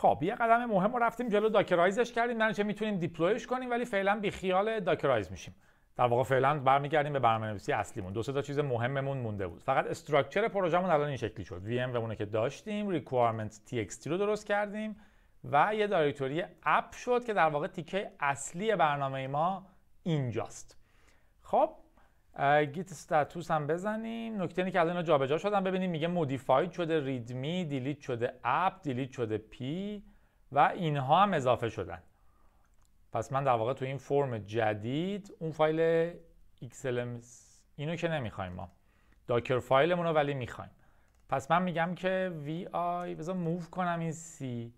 خب یه قدم مهم رو رفتیم جلو داکرایزش کردیم در چه میتونیم دیپلویش کنیم ولی فعلا بی خیال داکرایز میشیم در واقع فعلا برمیگردیم به برنامه‌نویسی اصلیمون دو تا چیز مهممون مونده بود فقط استراکچر پروژمون الان این شکلی شد وی ام که داشتیم requirements txt رو درست کردیم و یه دایرکتوری اپ شد که در واقع تیکه اصلی برنامه ما اینجاست خب گیت استاتوس هم بزنیم نکته اینه که الان جابجا شدن ببینیم میگه مودیفاید شده ریدمی دیلیت شده اپ دیلیت شده پی و اینها هم اضافه شدن پس من در واقع تو این فرم جدید اون فایل اکسل اینو که نمیخوایم ما داکر فایلمون رو ولی میخوایم پس من میگم که وی آی بذار موو کنم این سی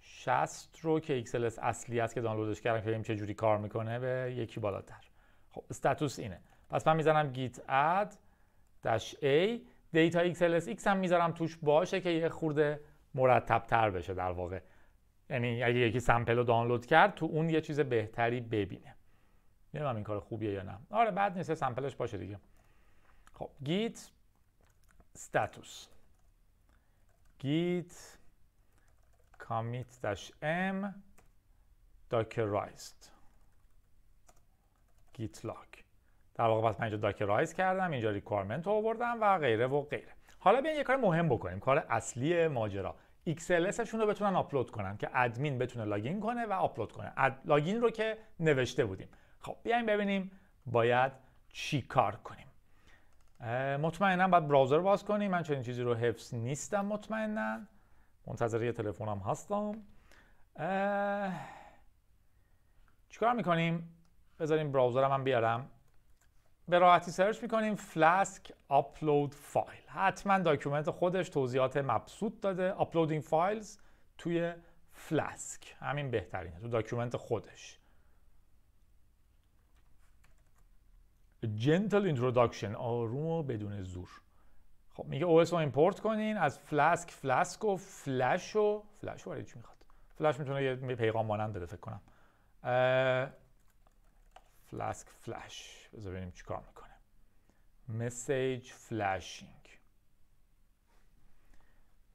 60 رو که XLS اصلی است که دانلودش کردم که ببینیم چه جوری کار میکنه به یکی بالاتر خب استاتوس اینه پس من میزنم git add dash a دیتا xlsx هم میذارم توش باشه که یه خورده مرتب تر بشه در واقع یعنی اگه یکی سمپل رو دانلود کرد تو اون یه چیز بهتری ببینه نمیدونم این کار خوبیه یا نه آره بعد نیست سمپلش باشه دیگه خب گیت status git commit dash m dockerized git log در واقع پس من اینجا داکرایز کردم اینجا ریکوایرمنت رو آوردم و غیره و غیره حالا بیاین یه کار مهم بکنیم کار اصلی ماجرا XLS شون رو بتونن آپلود کنن که ادمین بتونه لاگین کنه و آپلود کنه اد... لاگین رو که نوشته بودیم خب بیاین ببینیم باید چی کار کنیم مطمئنا باید براوزر باز کنیم من چنین چیزی رو حفظ نیستم مطمئنا منتظر یه تلفنم هستم چیکار میکنیم بذاریم براوزرم هم بیارم به راحتی سرچ میکنیم فلاسک آپلود فایل حتما داکیومنت خودش توضیحات مبسوط داده آپلودینگ فایلز توی فلاسک همین بهترینه تو داکیومنت خودش جنتل introduction. آروم و بدون زور خب میگه او رو ایمپورت کنین از فلاسک فلاسک و فلش و فلش چی میخواد فلاش میتونه یه پیغام مانند بده فکر کنم فلاسک فلش ببینیم چیکار میکنه message flashing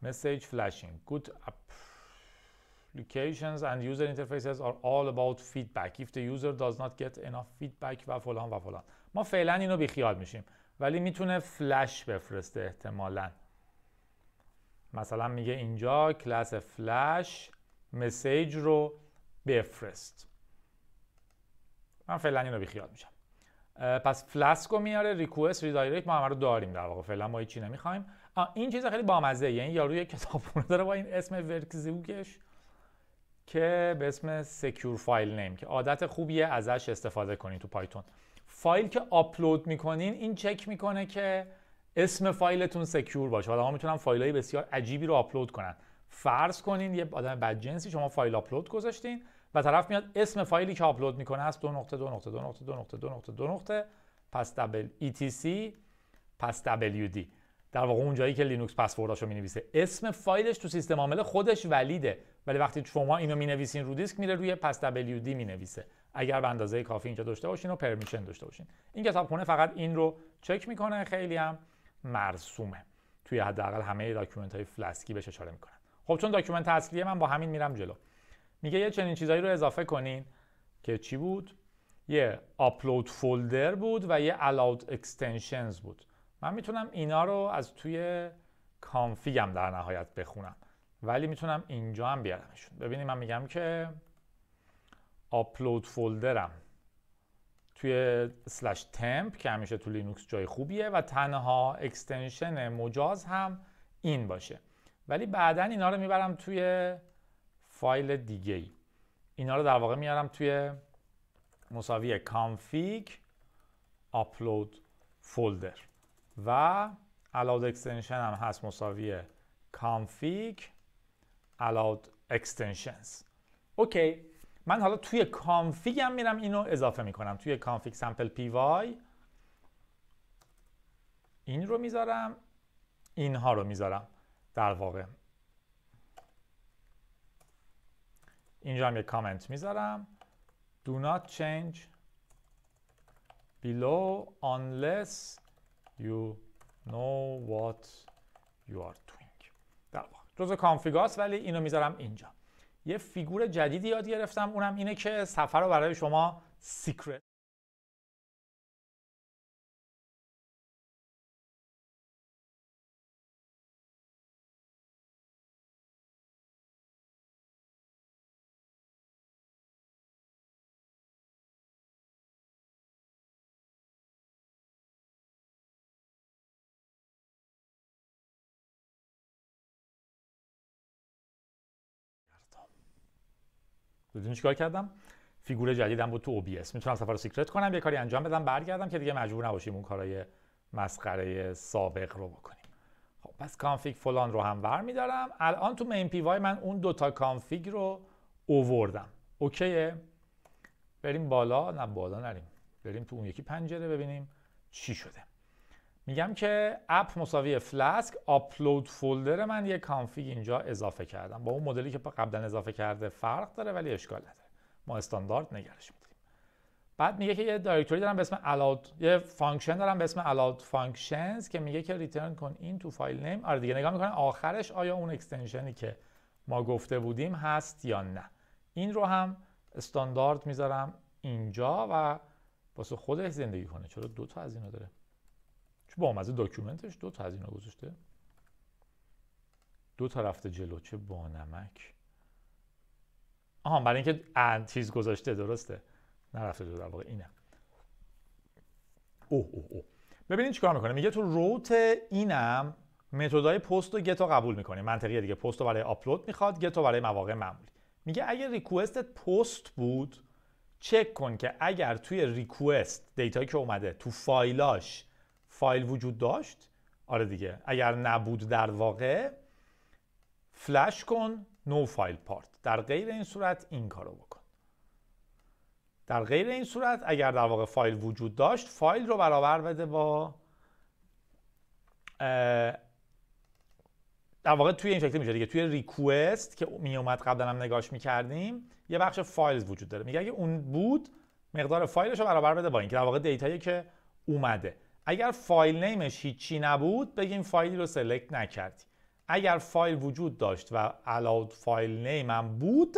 message flashing good applications and user interfaces are all about feedback if the user does not get enough feedback و فلان و فلان ما فعلا اینو بیخیال میشیم ولی میتونه فلش بفرسته احتمالا مثلا میگه اینجا کلاس فلش مسیج رو بفرست من فعلا اینو بیخیال میشم پس فلسکو میاره ریکوست ریدایرکت ما همه رو داریم در واقع فعلا ما هیچی نمیخوایم این چیز خیلی بامزه یعنی یارو یه کتابونه داره با این اسم ورکزیوکش که به اسم سکیور فایل نیم که عادت خوبیه ازش استفاده کنید تو پایتون فایل که آپلود میکنین این چک میکنه که اسم فایلتون سکیور باشه میتونم میتونن های بسیار عجیبی رو آپلود کنن فرض کنین یه آدم بدجنسی شما فایل آپلود گذاشتین و طرف میاد اسم فایلی که آپلود میکنه است دو نقطه دو نقطه دو نقطه دو پس دبل etc پس wd در واقع اون جایی که لینوکس پسورداشو مینویسه اسم فایلش تو سیستم عامل خودش ولیده ولی وقتی شما اینو مینویسین رو دیسک میره روی پس wd مینویسه اگر به اندازه کافی اینجا داشته باشین و پرمیشن داشته باشین این کتابخونه فقط این رو چک میکنه خیلی هم مرسومه توی حداقل همه داکیومنت های فلسکی بهش اشاره میکنن خب چون داکیومنت اصلیه من با همین میرم جلو میگه یه چنین چیزایی رو اضافه کنین که چی بود یه آپلود فولدر بود و یه allowed extensions بود من میتونم اینا رو از توی کانفیگم در نهایت بخونم ولی میتونم اینجا هم بیارمشون ببینیم من میگم که آپلود فولدرم توی slash تمپ که همیشه تو لینوکس جای خوبیه و تنها اکستنشن مجاز هم این باشه ولی بعدا اینا رو میبرم توی فایل دیگه ای اینا رو در واقع میارم توی مساوی کانفیگ آپلود فولدر و allowed اکستنشن هم هست مساوی کانفیگ allowed extensions اوکی من حالا توی کانفیگ هم میرم اینو اضافه میکنم توی کانفیگ سمپل پی وای این رو میذارم اینها رو میذارم در واقع اینجا هم یه کامنت میذارم Do not change below unless you know what you are doing در واقع جزء کانفیگاست ولی اینو میذارم اینجا یه فیگور جدیدی یاد گرفتم اونم اینه که سفر رو برای شما سیکرت میدونی چیکار کردم فیگور جدیدم بود تو اس میتونم سفر رو سیکرت کنم یه کاری انجام بدم برگردم که دیگه مجبور نباشیم اون کارهای مسخره سابق رو بکنیم خب پس کانفیگ فلان رو هم ور میدارم الان تو مین پی وای من اون دوتا کانفیگ رو اووردم اوکیه بریم بالا نه بالا نریم بریم تو اون یکی پنجره ببینیم چی شده میگم که اپ مساوی فلاسک آپلود فولدر من یه کانفیگ اینجا اضافه کردم با اون مدلی که قبلا اضافه کرده فرق داره ولی اشکال نداره ما استاندارد نگرش میدیم بعد میگه که یه دایرکتوری دارم به اسم allowed یه فانکشن دارم به اسم allowed functions که میگه که ریترن کن این تو فایل نیم آره دیگه نگاه میکنه آخرش آیا اون اکستنشنی که ما گفته بودیم هست یا نه این رو هم استاندارد میذارم اینجا و واسه خودش زندگی کنه چرا دو تا از اینا داره چه مزه داکیومنتش دو تا از اینا گذاشته دو تا رفته جلو چه نمک آها برای اینکه چیز گذاشته درسته نرفته در واقع اینه او. او او ببینید چیکار میکنه میگه تو روت اینم متدای پست و گت رو قبول میکنه منطقیه دیگه پست رو برای آپلود میخواد گت رو برای مواقع معمولی میگه اگه ریکوستت پست بود چک کن که اگر توی ریکوست دیتایی که اومده تو فایلاش فایل وجود داشت آره دیگه اگر نبود در واقع فلش کن نو فایل پارت در غیر این صورت این کارو بکن در غیر این صورت اگر در واقع فایل وجود داشت فایل رو برابر بده با در واقع توی این شکلی میشه دیگه توی ریکوست که می اومد قبلا هم نگاش میکردیم یه بخش فایل وجود داره میگه اگه اون بود مقدار فایلش رو برابر بده با این که در واقع دیتایی که اومده اگر فایل نیمش هیچی نبود بگیم فایلی رو سلکت نکردی اگر فایل وجود داشت و allowed فایل هم بود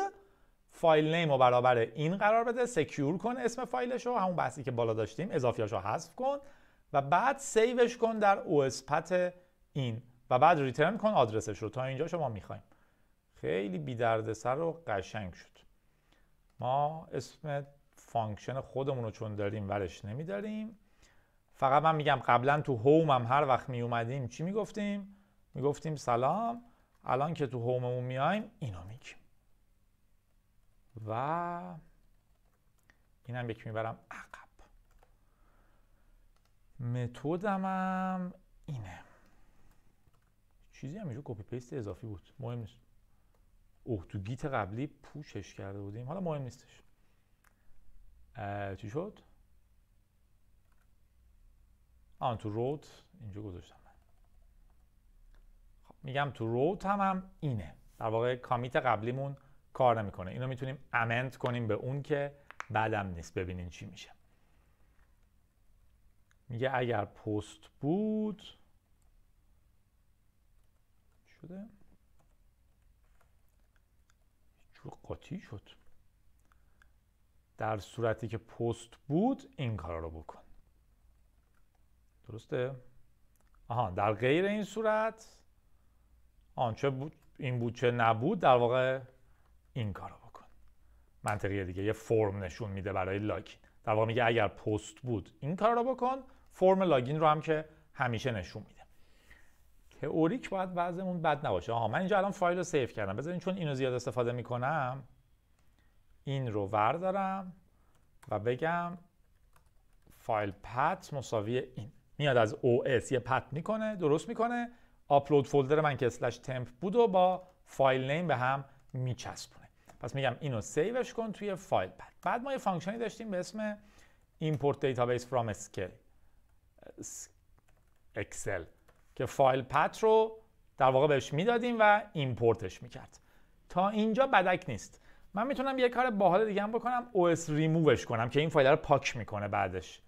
فایل نیم رو برابر این قرار بده سکیور کن اسم فایلش رو همون بحثی که بالا داشتیم اضافیاش رو حذف کن و بعد سیوش کن در اسپت این و بعد ریترن کن آدرسش رو تا اینجا شما میخوایم خیلی بی سر و قشنگ شد ما اسم فانکشن خودمون رو چون داریم ورش نمیداریم فقط من میگم قبلا تو هوم هم هر وقت می اومدیم چی میگفتیم میگفتیم سلام الان که تو هوممون میایم اینو میگیم و اینم یک میبرم عقب متدم هم اینه چیزی هم کپی پیست اضافی بود مهم نیست اوه تو گیت قبلی پوشش کرده بودیم حالا مهم نیستش چی شد آن تو روت اینجا گذاشتم خب، میگم تو رود هم هم اینه در واقع کامیت قبلیمون کار نمیکنه اینو میتونیم امنت کنیم به اون که بعدم نیست ببینین چی میشه میگه اگر پست بود شده چور قاطی شد در صورتی که پست بود این کار رو بکن درسته؟ آها در غیر این صورت آنچه بود این بود چه نبود در واقع این رو بکن منطقی دیگه یه فرم نشون میده برای لاگین در واقع میگه اگر پست بود این کار رو بکن فرم لاگین رو هم که همیشه نشون میده تئوریک باید وضعمون بد نباشه آها من اینجا الان فایل رو سیف کردم بذارین چون اینو زیاد استفاده میکنم این رو وردارم و بگم فایل پت مساوی این میاد از OS یه پت میکنه درست میکنه آپلود فولدر من که اسلش تمپ بود و با فایل نیم به هم میچسبونه پس میگم اینو سیوش کن توی فایل پت بعد ما یه فانکشنی داشتیم به اسم import database from scale که فایل پت رو در واقع بهش میدادیم و ایمپورتش میکرد تا اینجا بدک نیست من میتونم یه کار باحال دیگه هم بکنم OS ریمووش کنم که این فایل رو پاک میکنه بعدش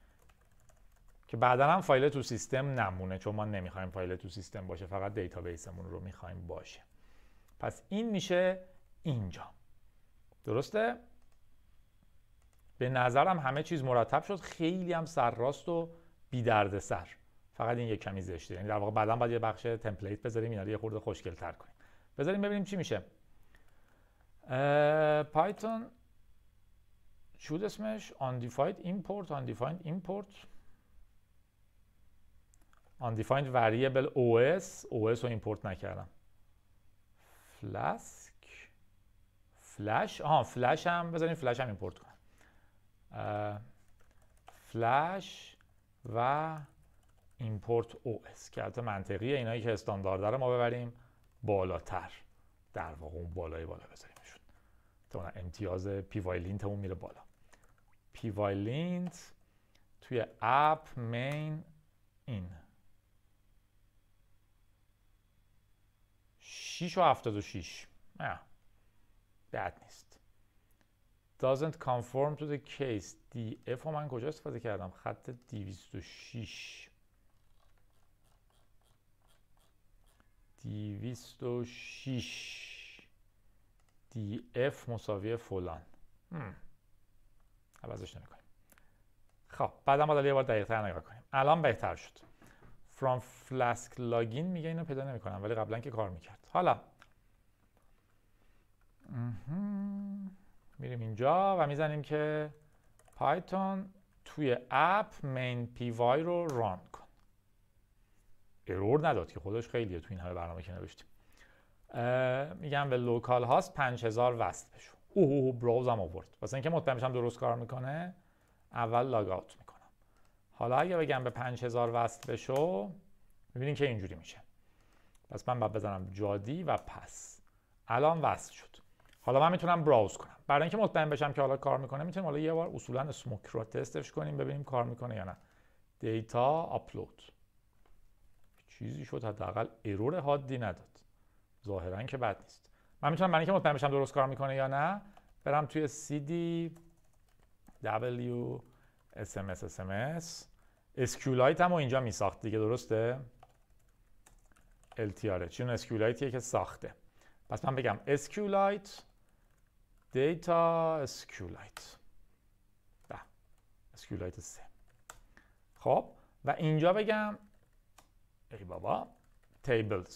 که بعدا هم فایل تو سیستم نمونه چون ما نمیخوایم فایل تو سیستم باشه فقط دیتابیسمون رو میخوایم باشه پس این میشه اینجا درسته به نظرم همه چیز مرتب شد خیلی هم سرراست و بی درد سر فقط این یک کمی زشته یعنی در واقع بعدا باید یه بخش تمپلیت بذاریم اینا رو یه خورده خوشگل تر کنیم بذاریم ببینیم چی میشه پایتون شود اسمش undefined import undefined import undefined variable OS OS رو ایمپورت نکردم فلاسک flash آها flash هم بذاریم flash هم ایمپورت کنم flash و ایمپورت OS که از منطقیه اینایی که استاندارده رو ما ببریم بالاتر در واقع اون بالای بالا بذاریمشون تا امتیاز پی وای میره بالا پی وای توی اپ مین این 6 و 76 نه بد نیست doesn't conform to the case df رو من کجا استفاده کردم خط 206 206 df مساوی فلان هم. Hmm. نمی نمیکنیم خب بعدا هم یه بار دقیق‌تر نگاه کنیم الان بهتر شد from flask login میگه اینو پیدا نمیکنم ولی قبلا که کار میکرد حالا میریم اینجا و میزنیم که پایتون توی اپ مین پی وای رو ران کن ارور نداد که خودش خیلیه تو این همه برنامه که نوشتیم میگم به لوکال هاست 5000 وصل بشو اوه بروز هم آورد واسه اینکه مطمئن بشم درست کار میکنه اول لاگ آوت میکنم حالا اگه بگم به 5000 وصل بشو میبینین که اینجوری میشه پس من باید بزنم جادی و پس الان وصل شد حالا من میتونم براوز کنم برای اینکه مطمئن بشم که حالا کار میکنه میتونیم حالا یه بار اصولا اسموک رو تستش کنیم ببینیم کار میکنه یا نه دیتا آپلود چیزی شد حداقل ارور حادی نداد ظاهرا که بد نیست من میتونم برای اینکه مطمئن بشم درست کار میکنه یا نه برم توی cd w sms sms اسکیولایت هم و اینجا میساخت دیگه درسته LTR چون SQLite که ساخته پس من بگم SQLite data SQLite ده بله. SQLite 3 خب و اینجا بگم ای بابا tables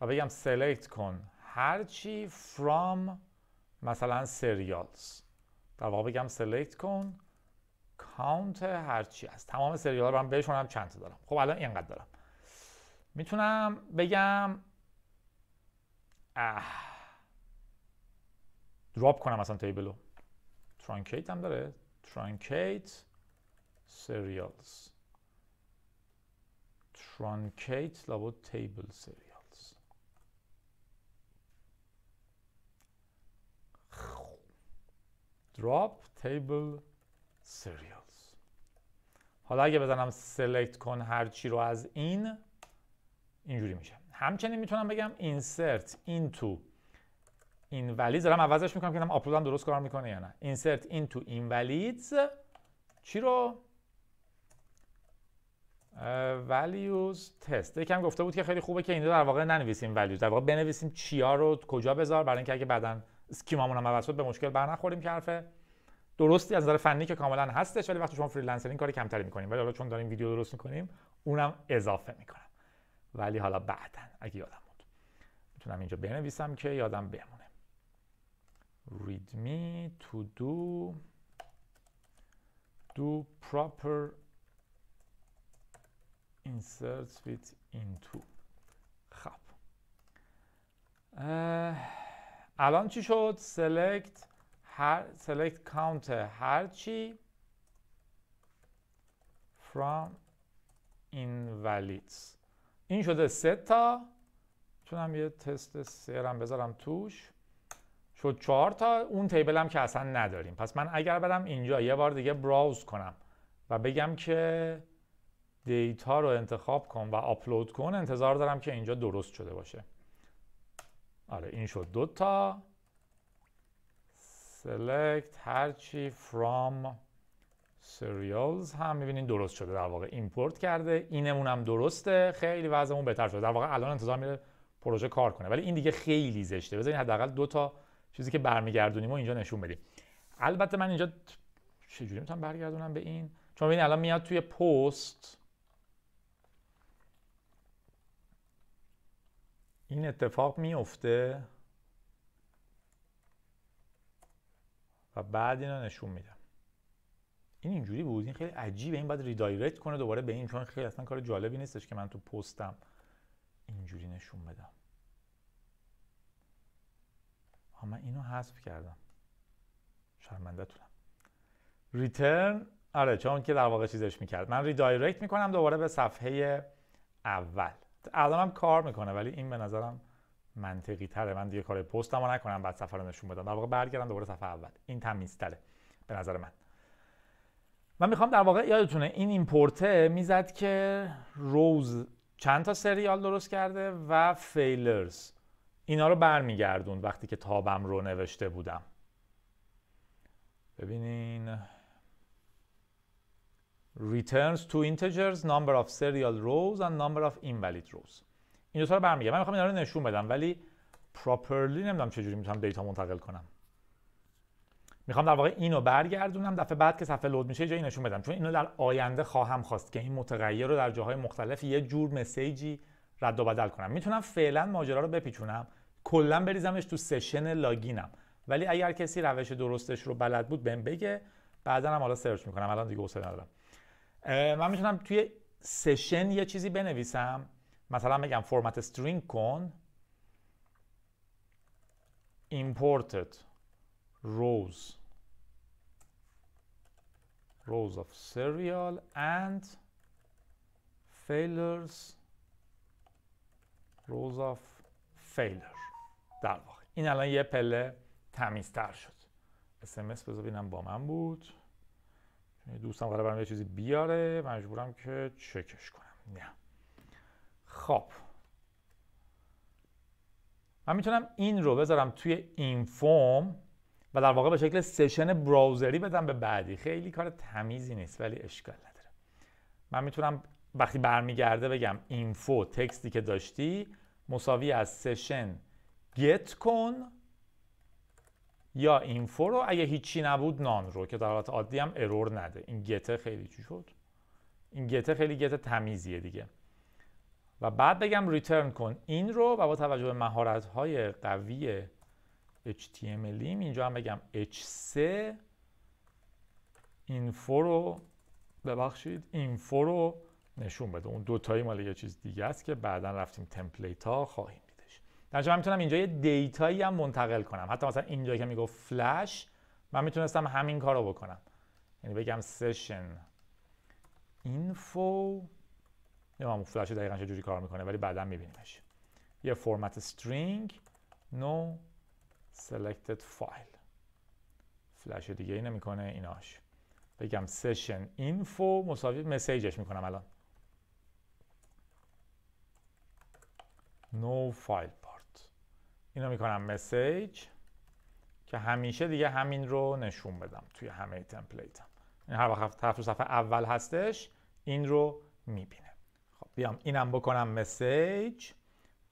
و بگم select کن هرچی from مثلا serials در واقع بگم select کن count هرچی از تمام سریال رو من بشونم چند تا دارم خب الان اینقدر دارم میتونم بگم اه. دراپ کنم اصلا تیبلو ترانکیت هم داره ترانکیت سریالز ترانکیت لابد تیبل سریالز دراپ تیبل سریالز حالا اگه بزنم سلکت کن هرچی رو از این اینجوری میشه همچنین میتونم بگم insert into invalid دارم عوضش میکنم که اپلود هم درست کار میکنه یا نه insert into invalids چی رو values test یکم گفته بود که خیلی خوبه که اینو در واقع ننویسیم values در واقع بنویسیم چیا رو کجا بذار برای اینکه اگه بعدن اسکیمامون هم عوض به مشکل برنخوریم که حرفه درستی از نظر فنی که کاملا هستش ولی وقتی شما فریلنسرین کاری کمتری میکنیم ولی حالا چون داریم ویدیو درست میکنیم اونم اضافه میکنه ولی حالا بعدا اگه یادم بود میتونم اینجا بنویسم که یادم بمونه readme to do do proper inserts with into خب الان چی شد select هر select count هر چی from invalids این شده سه تا میتونم یه تست سیرم بذارم توش شد چهار تا اون تیبل هم که اصلا نداریم پس من اگر برم اینجا یه بار دیگه براوز کنم و بگم که دیتا رو انتخاب کن و آپلود کن انتظار دارم که اینجا درست شده باشه آره این شد تا select هرچی from سریالز هم میبینین درست شده در واقع ایمپورت کرده اینمون هم درسته خیلی وضعمون بهتر شده در واقع الان انتظار میره پروژه کار کنه ولی این دیگه خیلی زشته بذارین حداقل دو تا چیزی که برمیگردونیم و اینجا نشون بدیم البته من اینجا چجوری میتونم برگردونم به این چون ببینید الان میاد توی پست این اتفاق میفته و بعد اینو نشون میدم این اینجوری بود این خیلی عجیبه این بعد ریدایرکت کنه دوباره به این چون خیلی اصلا کار جالبی نیستش که من تو پستم اینجوری نشون بدم ها من اینو حذف کردم شرمنده تونم ریترن آره چون که در واقع چیزش میکرد من ریدایرکت میکنم دوباره به صفحه اول هم کار میکنه ولی این به نظرم منطقی تره من دیگه کار پستم رو نکنم بعد صفحه رو نشون بدم در واقع برگردم دوباره صفحه اول این تمیزتره به نظر من من میخوام در واقع یادتونه این ایمپورته میزد که روز چند تا سریال درست کرده و فیلرز اینا رو برمیگردون وقتی که تابم رو نوشته بودم ببینین returns to integers number of serial rows and number of invalid rows این دو تا رو برمیگردم من میخوام اینا رو نشون بدم ولی properly نمیدونم چجوری میتونم دیتا منتقل کنم میخوام در واقع اینو برگردونم دفعه بعد که صفحه لود میشه جایی نشون بدم چون اینو در آینده خواهم خواست که این متغیر رو در جاهای مختلف یه جور مسیجی رد و بدل کنم میتونم فعلا ماجرا رو بپیچونم کلا بریزمش تو سشن لاگینم ولی اگر کسی روش درستش رو بلد بود بهم بگه بعدا هم حالا سرچ میکنم الان دیگه حوصله ندارم من میتونم توی سشن یه چیزی بنویسم مثلا بگم فرمت استرینگ کن imported rows rows of serial and failures rows of failure در واقع این الان یه پله تمیزتر شد اسمس بذار با من بود یعنی دوستم قرار برام یه چیزی بیاره مجبورم که چکش کنم نه خب من میتونم این رو بذارم توی این فرم و در واقع به شکل سشن براوزری بدم به بعدی خیلی کار تمیزی نیست ولی اشکال نداره من میتونم وقتی برمیگرده بگم اینفو تکستی که داشتی مساوی از سشن گت کن یا اینفو رو اگه هیچی نبود نان رو که در حالت عادی هم ارور نده این گته خیلی چی شد این گته خیلی گته تمیزیه دیگه و بعد بگم ریترن کن این رو و با توجه به مهارت های قویه HTML ایم اینجا هم بگم H3 اینفو رو ببخشید اینفو رو نشون بده اون دو دوتایی مال یه چیز دیگه است که بعدا رفتیم تمپلیت ها خواهیم دیدش در من میتونم اینجا یه دیتایی هم منتقل کنم حتی مثلا اینجا که میگو فلش من میتونستم همین کار رو بکنم یعنی بگم سشن اینفو نمیدونم فلش دقیقا چه جوری کار میکنه ولی بعدا میبینیمش یه فرمت string no selected file فلش دیگه ای نمیکنه ایناش بگم session info مساوی مسیجش میکنم الان No file part. اینو کنم مسیج که همیشه دیگه همین رو نشون بدم توی همه هم این هر وقت صفحه اول هستش این رو میبینه خب بیام اینم بکنم مسیج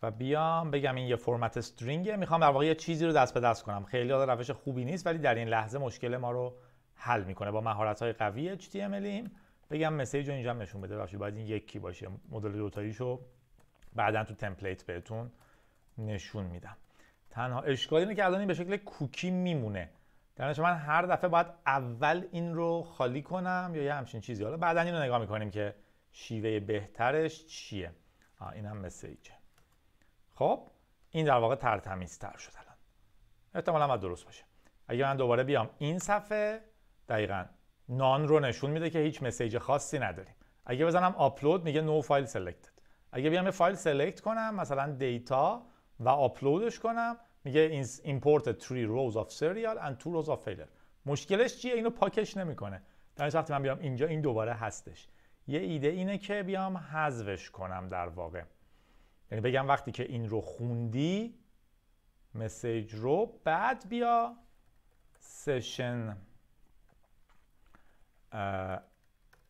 و بیام بگم این یه فرمت استرینگ میخوام در واقع یه چیزی رو دست به دست کنم خیلی ها روش خوبی نیست ولی در این لحظه مشکل ما رو حل میکنه با مهارت های قوی HTML بگم مسیج رو اینجا نشون بده بخشی باید این یکی باشه مدل رو بعدا تو تمپلیت بهتون نشون میدم تنها اشکال اینه که الان این به شکل کوکی میمونه در من هر دفعه باید اول این رو خالی کنم یا یه همچین چیزی حالا بعدا این رو نگاه میکنیم که شیوه بهترش چیه این هم مسیجه خب این در واقع ترتمیز تر شد الان احتمالا باید درست باشه اگه من دوباره بیام این صفحه دقیقا نان رو نشون میده که هیچ مسیج خاصی نداریم اگه بزنم آپلود میگه نو فایل سلکتد اگه بیام فایل سلکت کنم مثلا دیتا و آپلودش کنم میگه import 3 rows of serial and 2 rows of failure مشکلش چیه اینو پاکش نمیکنه در وقتی من بیام اینجا این دوباره هستش یه ایده اینه که بیام حذفش کنم در واقع یعنی بگم وقتی که این رو خوندی مسیج رو بعد بیا سشن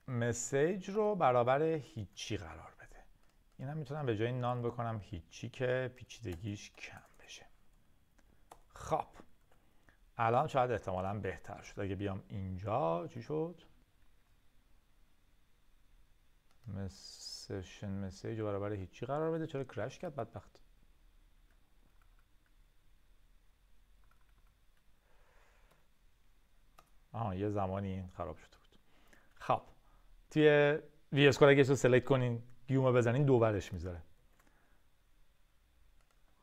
مسیج رو برابر هیچی قرار بده این هم میتونم به جای نان بکنم هیچی که پیچیدگیش کم بشه خب الان شاید احتمالا بهتر شد اگه بیام اینجا چی شد؟ مسشن مسیج برابر هیچی قرار بده چرا کرش کرد بدبخت آها یه زمانی خراب شده بود خب توی وی اسکور اگه رو سلکت کنین گیومو بزنین دوورش میذاره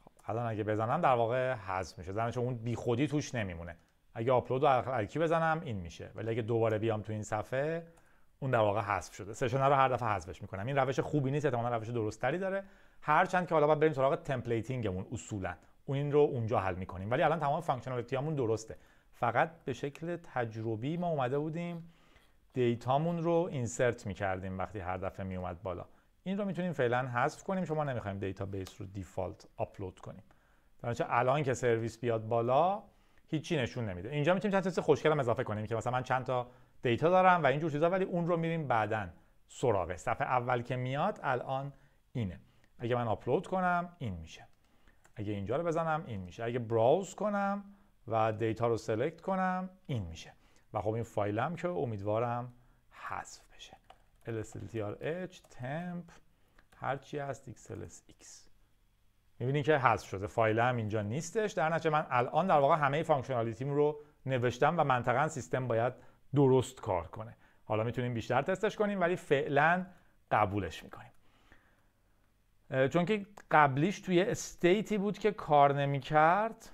خب الان اگه بزنم در واقع حذف میشه چون اون خودی توش نمیمونه اگه آپلود رو کی بزنم این میشه ولی اگه دوباره بیام تو این صفحه اون در واقع حذف شده سشن رو هر دفعه حذفش میکنم این روش خوبی نیست احتمالاً روش درستری داره هر چند که حالا باید بریم سراغ تمپلیتینگمون اصولا اون این رو اونجا حل میکنیم ولی الان تمام فانکشنالیتی هامون درسته فقط به شکل تجربی ما اومده بودیم دیتامون رو اینسرت میکردیم وقتی هر دفعه میومد بالا این رو میتونیم فعلا حذف کنیم شما نمیخوایم دیتابیس رو دیفالت آپلود کنیم در الان که سرویس بیاد بالا هیچی نشون نمیده اینجا میتونیم چند تا خوشگلم اضافه کنیم که مثلا من چند تا دیتا دارم و اینجور چیزا ولی اون رو میریم بعدا سراغه صفحه اول که میاد الان اینه اگه من آپلود کنم این میشه اگه اینجا رو بزنم این میشه اگه براوز کنم و دیتا رو سلکت کنم این میشه و خب این فایلم که امیدوارم حذف بشه lsltrh temp هرچی هست xlsx میبینین که حذف شده فایلم اینجا نیستش در نتیجه من الان در واقع همه فانکشنالیتیم رو نوشتم و منطقا سیستم باید درست کار کنه حالا میتونیم بیشتر تستش کنیم ولی فعلا قبولش میکنیم چون که قبلیش توی استیتی بود که کار نمیکرد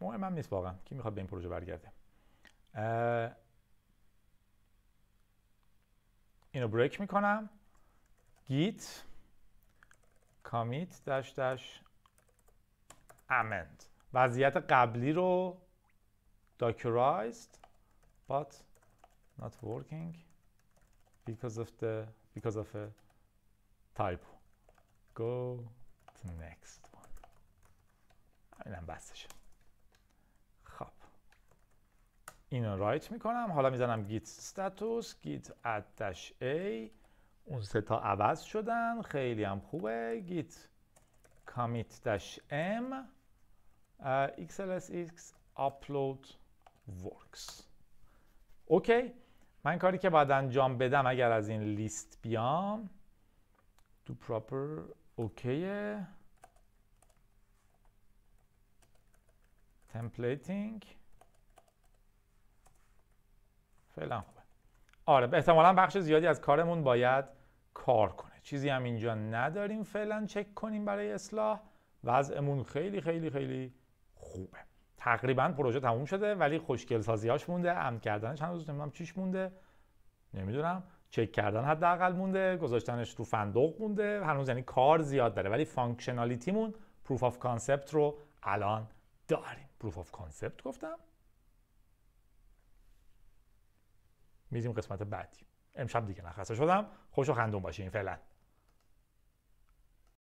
مهم هم نیست واقعا کی میخواد به این پروژه برگرده اینو بریک میکنم گیت کامیت داش داش امند وضعیت قبلی رو dockerized but not working because of the because of a typo go to next one اینم بسته شد خب اینو رایت میکنم حالا میزنم git status git add a اون سه تا عوض شدن خیلی هم خوبه git commit dash m uh, xlsx upload works اوکی من کاری که باید انجام بدم اگر از این لیست بیام do proper اوکیه تمپلیتینگ فعلا خوبه آره احتمالا بخش زیادی از کارمون باید کار کنه چیزی هم اینجا نداریم فعلا چک کنیم برای اصلاح وضعمون خیلی خیلی خیلی خوبه تقریبا پروژه تموم شده ولی خوشگل سازیاش مونده امن کردنش هنوز نمیدونم چیش مونده نمیدونم چک کردن حداقل مونده گذاشتنش تو فندق مونده هنوز یعنی کار زیاد داره ولی مون پروف آف کانسپت رو الان داریم پروف آف کانسپت گفتم میریم قسمت بعدی امشب دیگه نخسته شدم خوش و خندون باشین فعلا